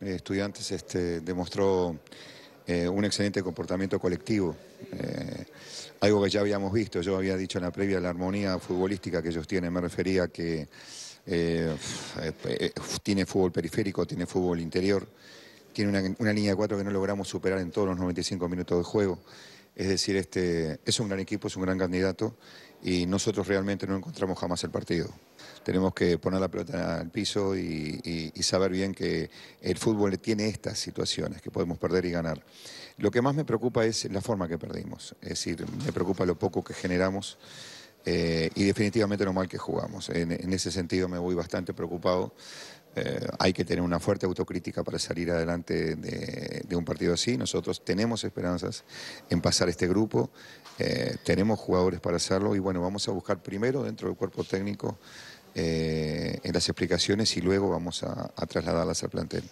Eh, estudiantes este, demostró eh, un excelente comportamiento colectivo, eh, algo que ya habíamos visto, yo había dicho en la previa la armonía futbolística que ellos tienen, me refería que tiene fútbol periférico, tiene fútbol interior, tiene una línea de cuatro que no logramos superar en todos los 95 minutos de juego. Es decir, este, es un gran equipo, es un gran candidato y nosotros realmente no encontramos jamás el partido. Tenemos que poner la pelota al piso y, saber bien que el fútbol tiene estas situaciones, que podemos perder y ganar. Lo que más me preocupa es la forma que perdimos, es decir, me preocupa lo poco que generamos eh, y definitivamente lo mal que jugamos. en ese sentido me voy bastante preocupado eh, hay que tener una fuerte autocrítica para salir adelante de, un partido así. Nosotros tenemos esperanzas en pasar este grupo, eh, tenemos jugadores para hacerlo y bueno, vamos a buscar primero dentro del cuerpo técnico eh, en las explicaciones y luego vamos a, a trasladarlas al plantel.